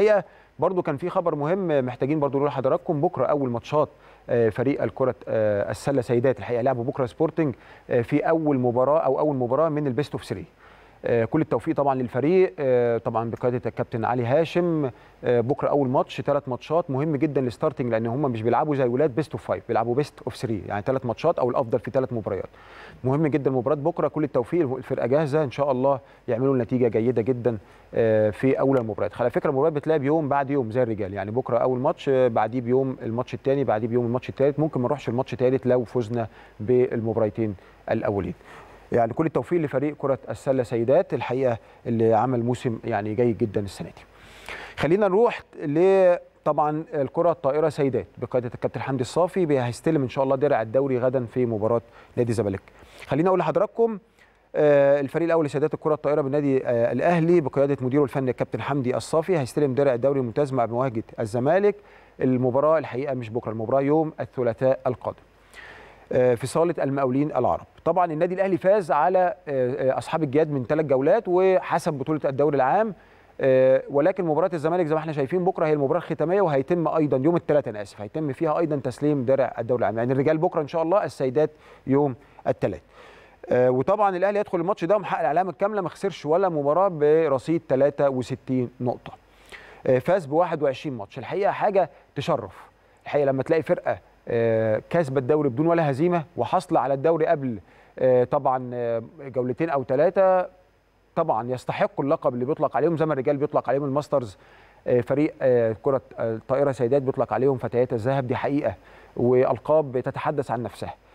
الحقيقه برضو كان في خبر مهم محتاجين برضو نقول لحضراتكم بكره اول ماتشات آه، فريق الكره آه، السله سيدات الحقيقه لعبوا بكره سبورتنج آه، في اول مباراه او اول مباراه من البيست اوف 3 آه، كل التوفيق طبعا للفريق آه، طبعا بقياده الكابتن علي هاشم آه، بكره اول ماتش ثلاث ماتشات مهم جدا للستارتنج لان هم مش بيلعبوا زي ولاد بيست اوف فايف بيلعبوا بيست اوف 3 يعني ثلاث ماتشات او الافضل في ثلاث مباريات مهم جدا مباراه بكره كل التوفيق الفرقه جاهزه ان شاء الله يعملوا نتيجه جيده جدا في اولى المباريات على فكره المباريات بتلاقي بيوم بعد يوم زي الرجال يعني بكره اول ماتش بعديه بيوم الماتش الثاني بعديه بيوم الماتش الثالث ممكن ما نروحش الماتش الثالث لو فزنا بالمباراتين الاولين يعني كل التوفيق لفريق كره السله سيدات الحقيقه اللي عمل موسم يعني جيد جدا السنه دي خلينا نروح ل طبعا الكره الطائره سيدات بقياده الكابتن حمدي الصافي هيستلم ان شاء الله درع الدوري غدا في مباراه نادي الزمالك خليني اقول لحضراتكم آه، الفريق الاول لسيدات الكره الطائره بالنادي آه، الاهلي بقياده مديره الفني الكابتن حمدي الصافي هيستلم درع الدوري الممتاز مع مواجهه الزمالك المباراه الحقيقه مش بكره المباراه يوم الثلاثاء القادم آه، في صاله المقاولين العرب طبعا النادي الاهلي فاز على آه، آه، اصحاب الجياد من ثلاث جولات وحسب بطوله الدوري العام ولكن مباراه الزمالك زي ما احنا شايفين بكره هي المباراه الختاميه وهيتم ايضا يوم الثلاثاء انا اسف هيتم فيها ايضا تسليم درع الدوري العام يعني الرجال بكره ان شاء الله السيدات يوم الثلاثة وطبعا الاهلي يدخل الماتش ده ومحقق العلامه الكامله ما خسرش ولا مباراه برصيد 63 نقطه فاز ب 21 ماتش الحقيقه حاجه تشرف الحقيقه لما تلاقي فرقه آه، كسب الدوري بدون ولا هزيمه وحصل على الدوري قبل آه، طبعا آه، جولتين او ثلاثه طبعا يستحق اللقب اللي بيطلق عليهم زي ما الرجال بيطلق عليهم الماسترز فريق كره الطائره سيدات بيطلق عليهم فتيات الذهب دي حقيقه والقاب تتحدث عن نفسها